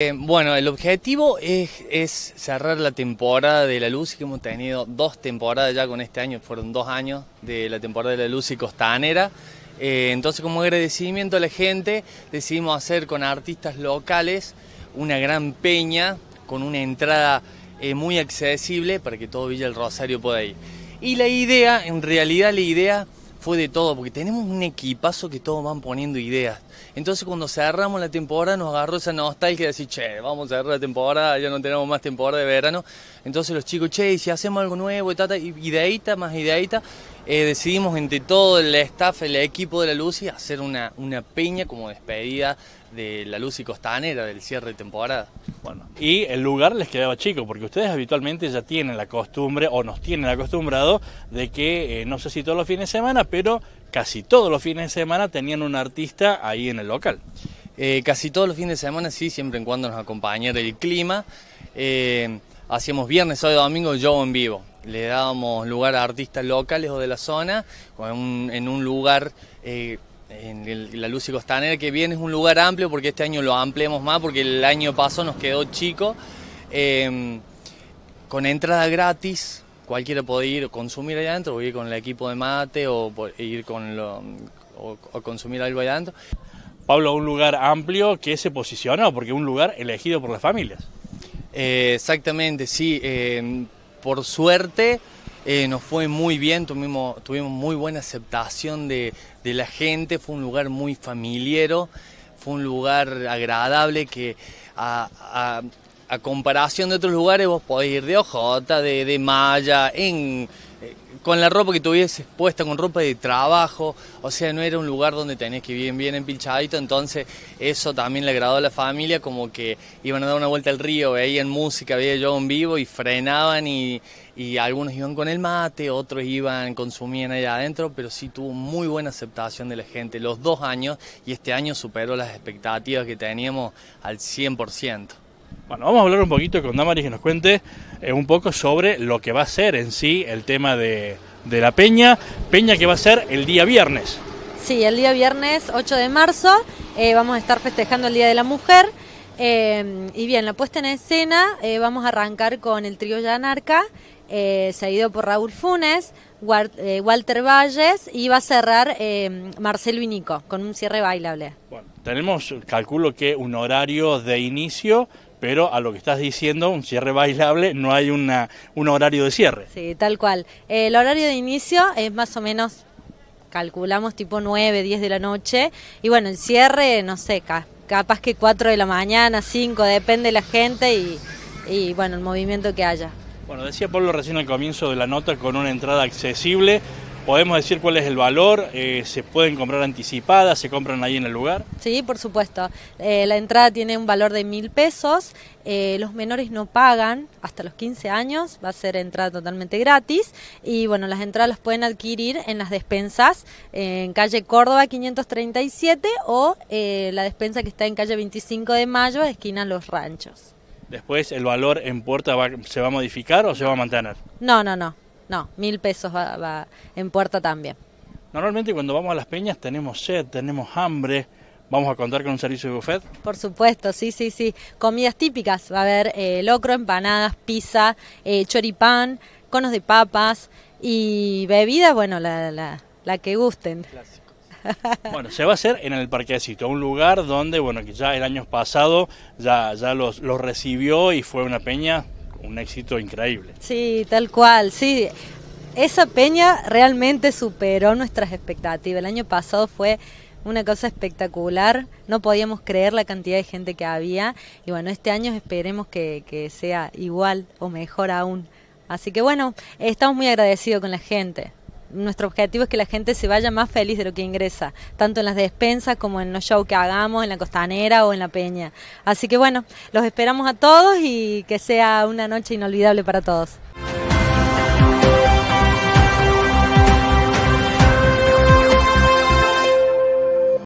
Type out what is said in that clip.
Eh, bueno, el objetivo es, cerrar la temporada de la luz, que hemos tenido dos temporadas ya con este año, fueron dos años de la temporada de la luz y costanera. Eh, entonces, como agradecimiento a la gente, decidimos hacer con artistas locales una gran peña con una entrada eh, muy accesible para que todo Villa del Rosario pueda ir. Y la idea, en realidad la idea fue de todo, porque tenemos un equipazo que todos van poniendo ideas. Entonces cuando cerramos la temporada nos agarró esa nostalgia de decir, che, vamos a cerrar la temporada, ya no tenemos más temporada de verano. Entonces los chicos, che, si hacemos algo nuevo, y y ideita, más ideita, eh, decidimos entre todo el staff, el equipo de la Lucy, hacer una, una peña como despedida de la luz y costanera del cierre de temporada. Bueno, y el lugar les quedaba chico, porque ustedes habitualmente ya tienen la costumbre, o nos tienen acostumbrado, de que, eh, no sé si todos los fines de semana, pero casi todos los fines de semana tenían un artista ahí en el local. Eh, casi todos los fines de semana, sí, siempre en cuando nos acompañara el clima. Eh, hacíamos viernes, sábado domingo yo en vivo. Le dábamos lugar a artistas locales o de la zona, en un, en un lugar en la Luz y Costanera que viene es un lugar amplio porque este año lo ampliamos más porque el año pasado nos quedó chico. Em, con entrada gratis, cualquiera puede ir a consumir allá adentro, o ir con el equipo de mate o ir con o, consumir algo allá adentro. Pablo, un lugar amplio que se posicionó, porque es un lugar elegido por las familias. Eh, exactamente, sí. Em, por suerte, eh, nos fue muy bien, tuvimos, muy buena aceptación de, la gente, fue un lugar muy familiero, fue un lugar agradable que a, comparación de otros lugares vos podés ir de Ojota, de, de Maya, en con la ropa que tuviese puesta, con ropa de trabajo, o sea, no era un lugar donde tenías que vivir bien, bien empilchadito, entonces eso también le agradó a la familia, como que iban a dar una vuelta al río, veían música, veía yo en vivo y frenaban y, y algunos iban con el mate, otros iban, consumían allá adentro, pero sí tuvo muy buena aceptación de la gente los dos años y este año superó las expectativas que teníamos al 100%. Bueno, vamos a hablar un poquito con Damaris que nos cuente eh, un poco sobre lo que va a ser en sí el tema de, la peña, peña que va a ser el día viernes. Sí, el día viernes 8 de marzo eh, vamos a estar festejando el Día de la Mujer. Eh, y bien, la puesta en escena vamos a arrancar con el trío Yanarca, seguido por Raúl Funes, Walter Valles y va a cerrar Marcelo y con un cierre bailable. Bueno, tenemos, calculo que un horario de inicio pero a lo que estás diciendo, un cierre bailable, no hay una, un horario de cierre. Sí, tal cual. El horario de inicio es más o menos, calculamos tipo 9, 10 de la noche, y bueno, el cierre, no sé, capaz que 4 de la mañana, 5, depende de la gente y, y bueno, el movimiento que haya. Bueno, decía Pablo recién al comienzo de la nota con una entrada accesible podemos decir cuál es el valor, eh, se pueden comprar anticipadas, se compran ahí en el lugar. Sí, por supuesto. Eh, la entrada tiene un valor de mil pesos, eh, los menores no pagan hasta los 15 años, va a ser entrada totalmente gratis y bueno, las entradas las pueden adquirir en las despensas en calle Córdoba 537 o la despensa que está en calle 25 de Mayo, esquina Los Ranchos. Después el valor en puerta se va a modificar o se va a mantener? No, no, no no, mil pesos va, en puerta también. Normalmente cuando vamos a las peñas tenemos sed, tenemos hambre. ¿Vamos a contar con un servicio de buffet? Por supuesto, sí, sí, sí. Comidas típicas, va a haber eh, locro, empanadas, pizza, eh, choripán, conos de papas y bebidas, bueno, la, la, la que gusten. Bueno, se va a hacer en el parquecito, un lugar donde, bueno, que ya el año pasado ya, ya los, los recibió y fue una peña un éxito increíble. Sí, tal cual, sí. Esa peña realmente superó nuestras expectativas. El año pasado fue una cosa espectacular. No podíamos creer la cantidad de gente que había. Y bueno, este año esperemos que, que sea igual o mejor aún. Así que bueno, estamos muy agradecidos con la gente nuestro objetivo es que la gente se vaya más feliz de lo que ingresa, tanto en las despensas como en los shows que hagamos, en la costanera o en la peña. Así que bueno, los esperamos a todos y que sea una noche inolvidable para todos.